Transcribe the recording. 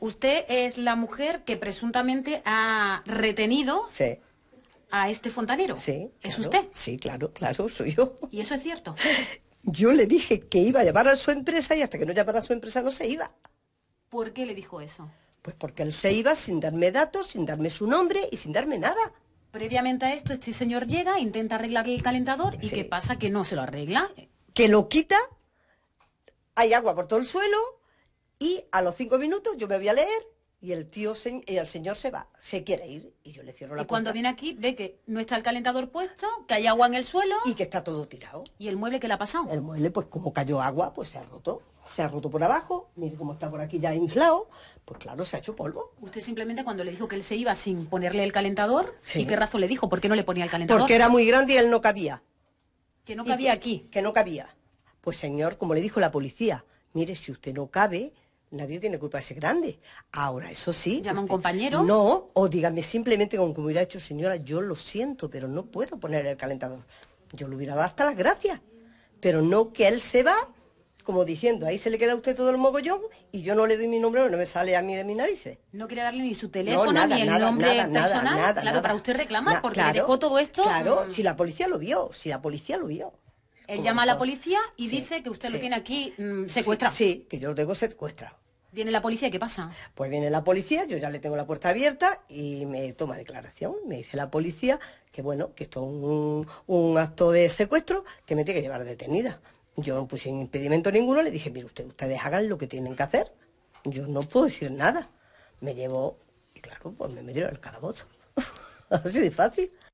Usted es la mujer que presuntamente ha retenido a este fontanero. Sí. ¿Es usted? Sí, claro, claro, soy yo. ¿Y eso es cierto? Yo le dije que iba a llamar a su empresa y hasta que no llamara a su empresa no se iba. ¿Por qué le dijo eso? Pues porque él se iba sin darme datos, sin darme su nombre y sin darme nada. Previamente a esto, este señor llega, intenta arreglarle el calentador y ¿qué pasa? Que no se lo arregla. Que lo quita, hay agua por todo el suelo, y a los cinco minutos yo me voy a leer y el tío se, el señor se va, se quiere ir y yo le cierro la Y cuando viene aquí ve que no está el calentador puesto, que hay agua en el suelo y que está todo tirado. ¿Y el mueble qué le ha pasado? El mueble pues como cayó agua, pues se ha roto. Se ha roto por abajo, mire cómo está por aquí ya inflado, pues claro, se ha hecho polvo. Usted simplemente cuando le dijo que él se iba sin ponerle el calentador, ¿y qué razón le dijo? ¿Por qué no le ponía el calentador? Porque era muy grande y él no cabía. Que no cabía aquí. Que no cabía. Pues señor, como le dijo la policía, mire, si usted no cabe, Nadie tiene culpa de ser grande. Ahora, eso sí. ¿Llama a un compañero? No, o dígame simplemente con que hubiera hecho señora, yo lo siento, pero no puedo poner el calentador. Yo le hubiera dado hasta las gracias. Pero no que él se va, como diciendo, ahí se le queda a usted todo el mogollón y yo no le doy mi nombre, no me sale a mí de mis narices. No quería darle ni su teléfono, ni el nombre personal. claro, para usted reclamar, porque le dejó todo esto. Claro, mm. si la policía lo vio, si la policía lo vio. Él llama a la policía y dice que usted lo tiene aquí mm, secuestrado. Sí, que yo lo tengo secuestrado. Viene la policía, ¿qué pasa? Pues viene la policía, yo ya le tengo la puerta abierta y me toma declaración. Me dice la policía que bueno, que esto es un, acto de secuestro que me tiene que llevar detenida. Yo no puse impedimento ninguno, le dije, mire usted, ustedes hagan lo que tienen que hacer. Yo no puedo decir nada. Me llevo... y claro, pues me metieron al calabozo. Así de fácil.